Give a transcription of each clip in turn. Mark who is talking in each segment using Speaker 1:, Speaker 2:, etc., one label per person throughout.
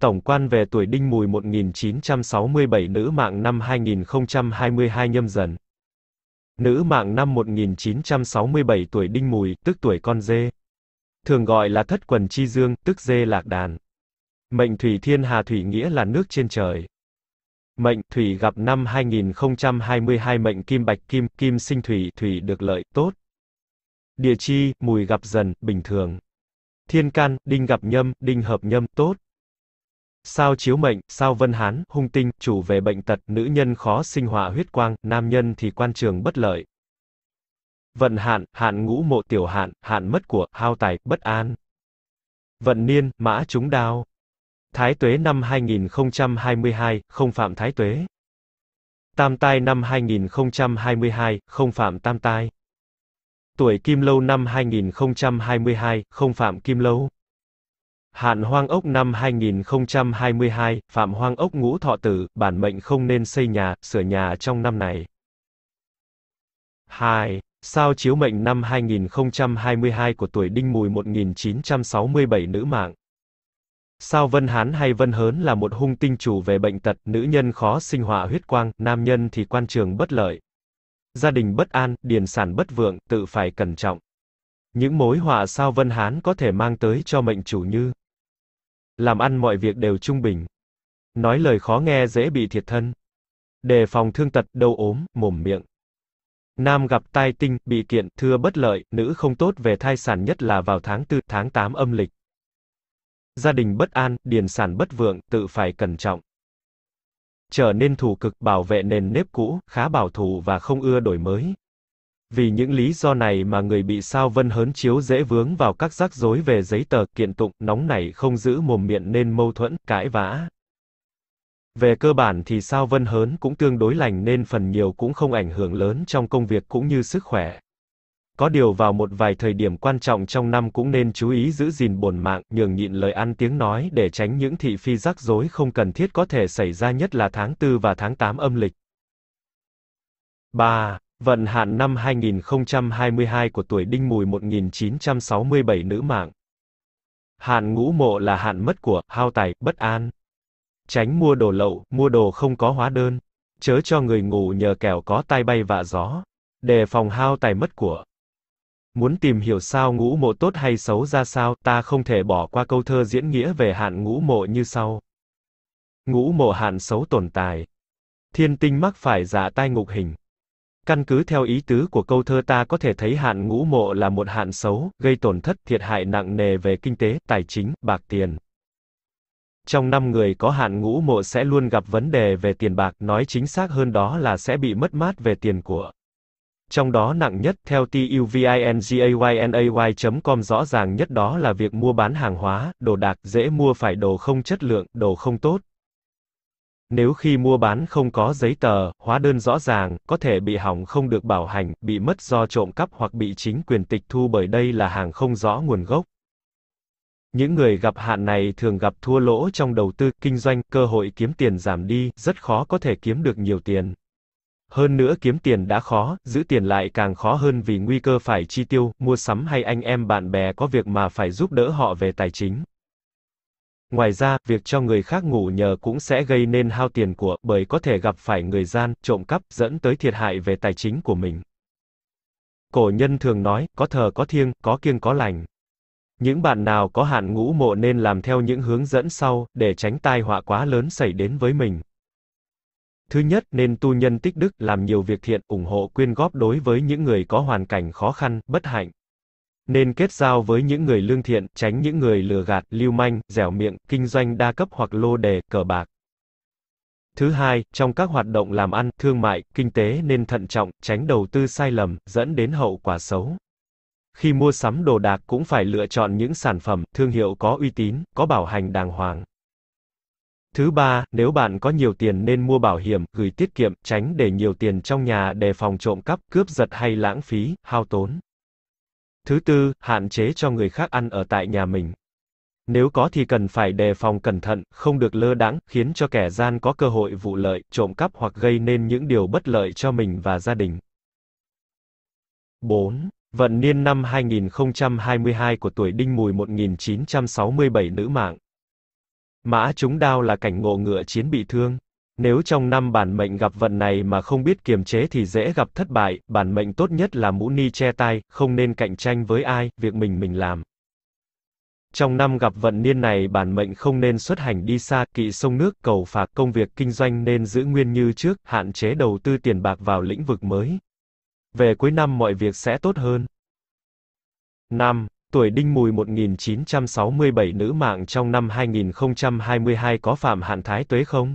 Speaker 1: Tổng quan về tuổi Đinh Mùi 1967 nữ mạng năm 2022 nhâm dần. Nữ mạng năm 1967 tuổi Đinh Mùi, tức tuổi con dê. Thường gọi là thất quần chi dương, tức dê lạc đàn. Mệnh thủy thiên hà thủy nghĩa là nước trên trời. Mệnh thủy gặp năm 2022 mệnh kim bạch kim, kim sinh thủy, thủy được lợi, tốt. Địa chi, mùi gặp dần, bình thường. Thiên can, đinh gặp nhâm, đinh hợp nhâm, tốt. Sao chiếu mệnh, sao vân hán, hung tinh, chủ về bệnh tật, nữ nhân khó sinh hỏa huyết quang, nam nhân thì quan trường bất lợi. Vận hạn, hạn ngũ mộ tiểu hạn, hạn mất của, hao tài, bất an. Vận niên, mã trúng đao. Thái tuế năm 2022, không phạm thái tuế. Tam tai năm 2022, không phạm tam tai. Tuổi kim lâu năm 2022, không phạm kim lâu. Hạn hoang ốc năm 2022, Phạm hoang ốc ngũ thọ tử, bản mệnh không nên xây nhà, sửa nhà trong năm này. 2. Sao chiếu mệnh năm 2022 của tuổi Đinh Mùi 1967 nữ mạng. Sao Vân Hán hay Vân Hớn là một hung tinh chủ về bệnh tật, nữ nhân khó sinh họa huyết quang, nam nhân thì quan trường bất lợi. Gia đình bất an, điền sản bất vượng, tự phải cẩn trọng. Những mối họa sao Vân Hán có thể mang tới cho mệnh chủ như làm ăn mọi việc đều trung bình. Nói lời khó nghe dễ bị thiệt thân. Đề phòng thương tật, đau ốm, mồm miệng. Nam gặp tai tinh, bị kiện, thưa bất lợi, nữ không tốt về thai sản nhất là vào tháng 4, tháng 8 âm lịch. Gia đình bất an, điền sản bất vượng, tự phải cẩn trọng. Trở nên thủ cực, bảo vệ nền nếp cũ, khá bảo thủ và không ưa đổi mới, vì những lý do này mà người bị sao vân hớn chiếu dễ vướng vào các rắc rối về giấy tờ, kiện tụng, nóng nảy không giữ mồm miệng nên mâu thuẫn, cãi vã. Về cơ bản thì sao vân hớn cũng tương đối lành nên phần nhiều cũng không ảnh hưởng lớn trong công việc cũng như sức khỏe. Có điều vào một vài thời điểm quan trọng trong năm cũng nên chú ý giữ gìn bổn mạng, nhường nhịn lời ăn tiếng nói để tránh những thị phi rắc rối không cần thiết có thể xảy ra nhất là tháng 4 và tháng 8 âm lịch. 3. Vận hạn năm 2022 của tuổi Đinh Mùi 1967 nữ mạng. Hạn ngũ mộ là hạn mất của, hao tài, bất an. Tránh mua đồ lậu, mua đồ không có hóa đơn. Chớ cho người ngủ nhờ kẻo có tai bay vạ gió. Đề phòng hao tài mất của. Muốn tìm hiểu sao ngũ mộ tốt hay xấu ra sao, ta không thể bỏ qua câu thơ diễn nghĩa về hạn ngũ mộ như sau. Ngũ mộ hạn xấu tồn tài, Thiên tinh mắc phải dạ tai ngục hình. Căn cứ theo ý tứ của câu thơ ta có thể thấy hạn ngũ mộ là một hạn xấu, gây tổn thất thiệt hại nặng nề về kinh tế, tài chính, bạc tiền. Trong năm người có hạn ngũ mộ sẽ luôn gặp vấn đề về tiền bạc, nói chính xác hơn đó là sẽ bị mất mát về tiền của. Trong đó nặng nhất theo tuvingayna.com rõ ràng nhất đó là việc mua bán hàng hóa, đồ đạc, dễ mua phải đồ không chất lượng, đồ không tốt, nếu khi mua bán không có giấy tờ, hóa đơn rõ ràng, có thể bị hỏng không được bảo hành, bị mất do trộm cắp hoặc bị chính quyền tịch thu bởi đây là hàng không rõ nguồn gốc. Những người gặp hạn này thường gặp thua lỗ trong đầu tư, kinh doanh, cơ hội kiếm tiền giảm đi, rất khó có thể kiếm được nhiều tiền. Hơn nữa kiếm tiền đã khó, giữ tiền lại càng khó hơn vì nguy cơ phải chi tiêu, mua sắm hay anh em bạn bè có việc mà phải giúp đỡ họ về tài chính. Ngoài ra, việc cho người khác ngủ nhờ cũng sẽ gây nên hao tiền của, bởi có thể gặp phải người gian, trộm cắp, dẫn tới thiệt hại về tài chính của mình. Cổ nhân thường nói, có thờ có thiêng, có kiêng có lành. Những bạn nào có hạn ngũ mộ nên làm theo những hướng dẫn sau, để tránh tai họa quá lớn xảy đến với mình. Thứ nhất, nên tu nhân tích đức, làm nhiều việc thiện, ủng hộ quyên góp đối với những người có hoàn cảnh khó khăn, bất hạnh nên kết giao với những người lương thiện, tránh những người lừa gạt, lưu manh, dẻo miệng, kinh doanh đa cấp hoặc lô đề, cờ bạc. Thứ hai, trong các hoạt động làm ăn, thương mại, kinh tế nên thận trọng, tránh đầu tư sai lầm, dẫn đến hậu quả xấu. Khi mua sắm đồ đạc cũng phải lựa chọn những sản phẩm, thương hiệu có uy tín, có bảo hành đàng hoàng. Thứ ba, nếu bạn có nhiều tiền nên mua bảo hiểm, gửi tiết kiệm, tránh để nhiều tiền trong nhà để phòng trộm cắp, cướp giật hay lãng phí, hao tốn. Thứ tư, hạn chế cho người khác ăn ở tại nhà mình. Nếu có thì cần phải đề phòng cẩn thận, không được lơ đãng, khiến cho kẻ gian có cơ hội vụ lợi, trộm cắp hoặc gây nên những điều bất lợi cho mình và gia đình. 4. Vận niên năm 2022 của tuổi Đinh Mùi 1967 nữ mạng. Mã chúng đao là cảnh ngộ ngựa chiến bị thương. Nếu trong năm bản mệnh gặp vận này mà không biết kiềm chế thì dễ gặp thất bại, bản mệnh tốt nhất là mũ ni che tai, không nên cạnh tranh với ai, việc mình mình làm. Trong năm gặp vận niên này bản mệnh không nên xuất hành đi xa, kỵ sông nước, cầu phạt, công việc kinh doanh nên giữ nguyên như trước, hạn chế đầu tư tiền bạc vào lĩnh vực mới. Về cuối năm mọi việc sẽ tốt hơn. 5. Tuổi Đinh Mùi 1967 nữ mạng trong năm 2022 có phạm hạn thái tuế không?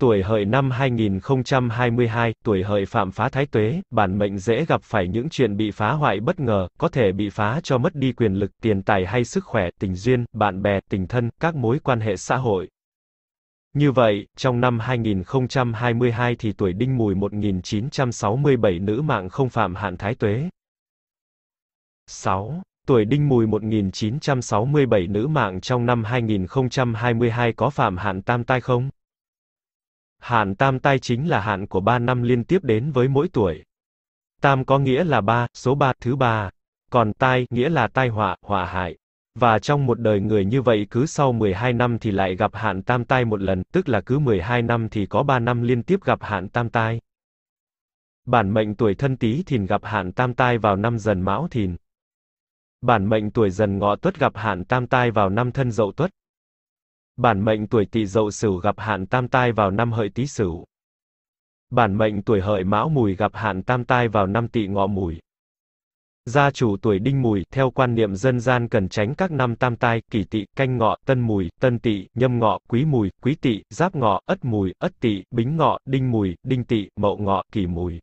Speaker 1: Tuổi hợi năm 2022, tuổi hợi phạm phá thái tuế, bản mệnh dễ gặp phải những chuyện bị phá hoại bất ngờ, có thể bị phá cho mất đi quyền lực, tiền tài hay sức khỏe, tình duyên, bạn bè, tình thân, các mối quan hệ xã hội. Như vậy, trong năm 2022 thì tuổi đinh mùi 1967 nữ mạng không phạm hạn thái tuế. 6. Tuổi Đinh Mùi 1967 nữ mạng trong năm 2022 có phạm hạn tam tai không? Hạn tam tai chính là hạn của 3 năm liên tiếp đến với mỗi tuổi. Tam có nghĩa là ba, số 3, thứ ba. Còn tai, nghĩa là tai họa, họa hại. Và trong một đời người như vậy cứ sau 12 năm thì lại gặp hạn tam tai một lần, tức là cứ 12 năm thì có 3 năm liên tiếp gặp hạn tam tai. Bản mệnh tuổi thân tý thìn gặp hạn tam tai vào năm dần mão thìn. Bản mệnh tuổi dần ngọ tuất gặp hạn tam tai vào năm thân dậu tuất. Bản mệnh tuổi Tỵ Dậu Sửu gặp hạn tam tai vào năm Hợi Tý Sửu. Bản mệnh tuổi Hợi Mão Mùi gặp hạn tam tai vào năm Tỵ Ngọ Mùi. Gia chủ tuổi Đinh Mùi, theo quan niệm dân gian cần tránh các năm tam tai, kỷ tỵ, canh ngọ, tân mùi, tân tỵ, nhâm ngọ, quý mùi, quý tỵ, giáp ngọ, ất mùi, ất tỵ, bính ngọ, đinh mùi, đinh tỵ, mậu ngọ, kỷ mùi.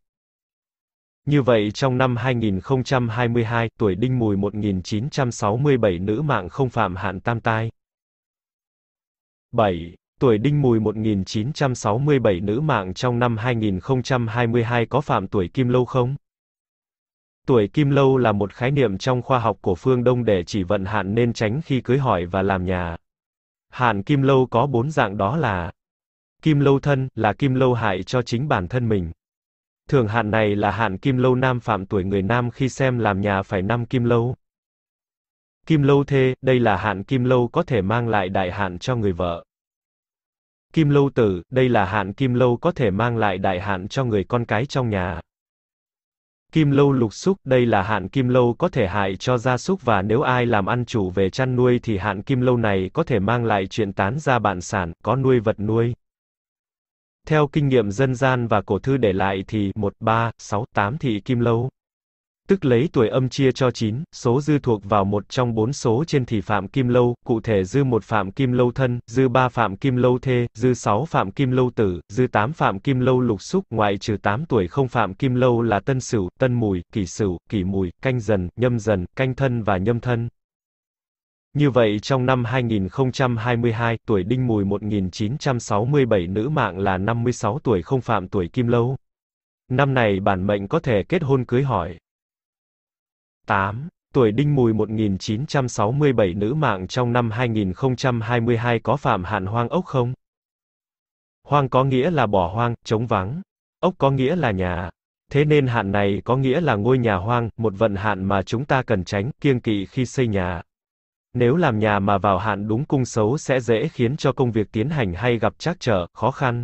Speaker 1: Như vậy trong năm 2022, tuổi Đinh Mùi 1967 nữ mạng không phạm hạn tam tai. 7. Tuổi Đinh Mùi 1967 nữ mạng trong năm 2022 có phạm tuổi Kim Lâu không? Tuổi Kim Lâu là một khái niệm trong khoa học của phương Đông để chỉ vận hạn nên tránh khi cưới hỏi và làm nhà. Hạn Kim Lâu có bốn dạng đó là Kim Lâu thân là Kim Lâu hại cho chính bản thân mình. Thường hạn này là hạn Kim Lâu nam phạm tuổi người nam khi xem làm nhà phải năm Kim Lâu. Kim lâu thê, đây là hạn kim lâu có thể mang lại đại hạn cho người vợ. Kim lâu tử, đây là hạn kim lâu có thể mang lại đại hạn cho người con cái trong nhà. Kim lâu lục xúc, đây là hạn kim lâu có thể hại cho gia súc và nếu ai làm ăn chủ về chăn nuôi thì hạn kim lâu này có thể mang lại chuyện tán ra bạn sản, có nuôi vật nuôi. Theo kinh nghiệm dân gian và cổ thư để lại thì 1, 3, 6, 8 thị kim lâu. Tức lấy tuổi âm chia cho 9, số dư thuộc vào một trong bốn số trên thì phạm kim lâu, cụ thể dư một phạm kim lâu thân, dư ba phạm kim lâu thê, dư 6 phạm kim lâu tử, dư 8 phạm kim lâu lục xúc, ngoại trừ 8 tuổi không phạm kim lâu là tân sửu, tân mùi, kỷ sửu, kỷ mùi, canh dần, nhâm dần, canh thân và nhâm thân. Như vậy trong năm 2022, tuổi đinh mùi 1967 nữ mạng là 56 tuổi không phạm tuổi kim lâu. Năm này bản mệnh có thể kết hôn cưới hỏi. 8. Tuổi Đinh Mùi 1967 nữ mạng trong năm 2022 có phạm hạn hoang ốc không? Hoang có nghĩa là bỏ hoang, trống vắng. Ốc có nghĩa là nhà. Thế nên hạn này có nghĩa là ngôi nhà hoang, một vận hạn mà chúng ta cần tránh, kiêng kỵ khi xây nhà. Nếu làm nhà mà vào hạn đúng cung xấu sẽ dễ khiến cho công việc tiến hành hay gặp trắc trở, khó khăn.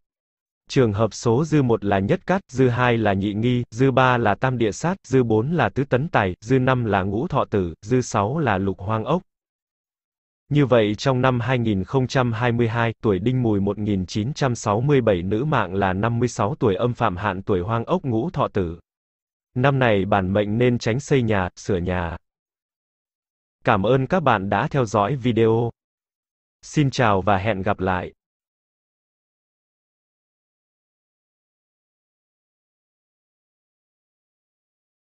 Speaker 1: Trường hợp số dư 1 là nhất cát, dư 2 là nhị nghi, dư 3 là tam địa sát, dư 4 là tứ tấn tài, dư 5 là ngũ thọ tử, dư 6 là lục hoang ốc. Như vậy trong năm 2022, tuổi đinh mùi 1967 nữ mạng là 56 tuổi âm phạm hạn tuổi hoang ốc ngũ thọ tử. Năm này bản mệnh nên tránh xây nhà, sửa nhà. Cảm ơn các bạn đã theo dõi video. Xin chào và hẹn gặp lại.